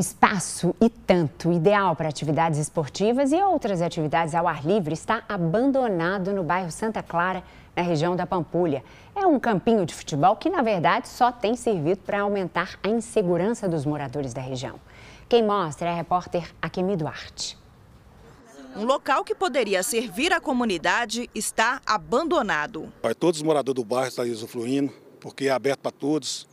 espaço e tanto ideal para atividades esportivas e outras atividades ao ar livre está abandonado no bairro Santa Clara, na região da Pampulha. É um campinho de futebol que, na verdade, só tem servido para aumentar a insegurança dos moradores da região. Quem mostra é a repórter Akemi Duarte. Um local que poderia servir à comunidade está abandonado. Todos os moradores do bairro estão usufruindo, porque é aberto para todos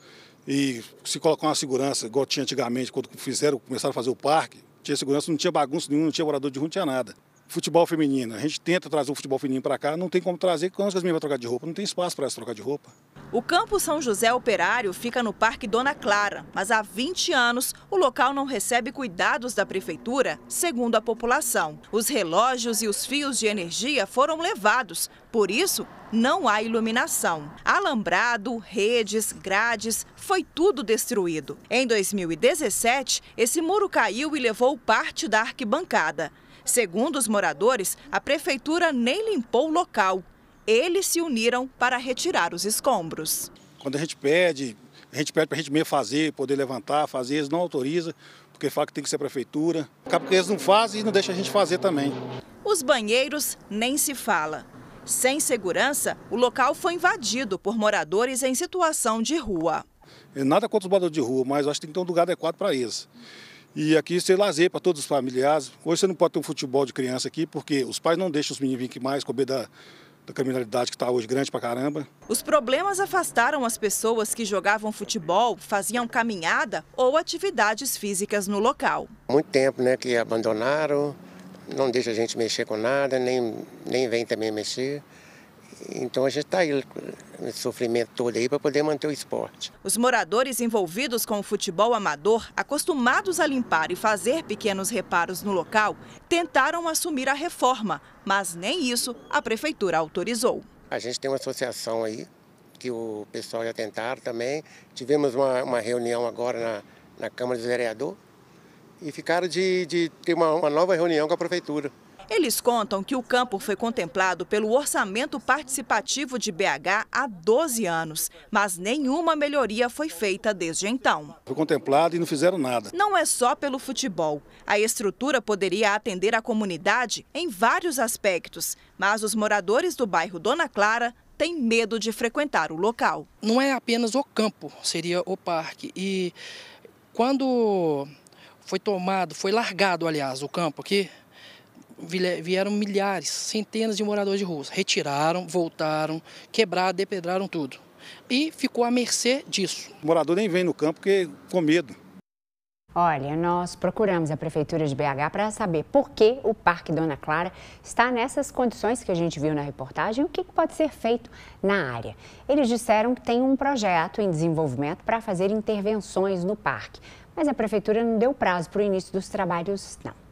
e se colocar uma segurança, igual tinha antigamente, quando fizeram, começaram a fazer o parque, tinha segurança, não tinha bagunça nenhuma, não tinha morador de rua, não tinha nada futebol feminino. A gente tenta trazer o futebol feminino para cá, não tem como trazer, quando as meninas vão trocar de roupa? Não tem espaço para elas trocar de roupa. O Campo São José Operário fica no Parque Dona Clara, mas há 20 anos o local não recebe cuidados da prefeitura, segundo a população. Os relógios e os fios de energia foram levados, por isso não há iluminação. Alambrado, redes, grades, foi tudo destruído. Em 2017, esse muro caiu e levou parte da arquibancada. Segundo os moradores, a prefeitura nem limpou o local. Eles se uniram para retirar os escombros. Quando a gente pede, a gente pede para a gente meio fazer, poder levantar, fazer, eles não autorizam, porque fala que tem que ser a prefeitura. Acaba porque eles não fazem e não deixam a gente fazer também. Os banheiros nem se fala. Sem segurança, o local foi invadido por moradores em situação de rua. É nada contra os moradores de rua, mas acho que tem que ter um lugar adequado para eles. E aqui isso é lazer para todos os familiares. Hoje você não pode ter um futebol de criança aqui, porque os pais não deixam os meninos virem aqui mais, comer da, da criminalidade que está hoje grande para caramba. Os problemas afastaram as pessoas que jogavam futebol, faziam caminhada ou atividades físicas no local. Muito tempo né, que abandonaram, não deixa a gente mexer com nada, nem, nem vem também mexer. Então a gente está aí nesse sofrimento todo aí para poder manter o esporte. Os moradores envolvidos com o futebol amador, acostumados a limpar e fazer pequenos reparos no local, tentaram assumir a reforma, mas nem isso a prefeitura autorizou. A gente tem uma associação aí que o pessoal já tentaram também. Tivemos uma, uma reunião agora na, na Câmara dos Vereadores e ficaram de, de ter uma, uma nova reunião com a prefeitura. Eles contam que o campo foi contemplado pelo orçamento participativo de BH há 12 anos, mas nenhuma melhoria foi feita desde então. Foi contemplado e não fizeram nada. Não é só pelo futebol. A estrutura poderia atender a comunidade em vários aspectos, mas os moradores do bairro Dona Clara têm medo de frequentar o local. Não é apenas o campo, seria o parque. E quando foi tomado, foi largado, aliás, o campo aqui, vieram milhares, centenas de moradores de ruas. Retiraram, voltaram, quebraram, depedraram tudo. E ficou à mercê disso. O morador nem vem no campo porque com medo. Olha, nós procuramos a Prefeitura de BH para saber por que o Parque Dona Clara está nessas condições que a gente viu na reportagem e o que pode ser feito na área. Eles disseram que tem um projeto em desenvolvimento para fazer intervenções no parque, mas a Prefeitura não deu prazo para o início dos trabalhos, não.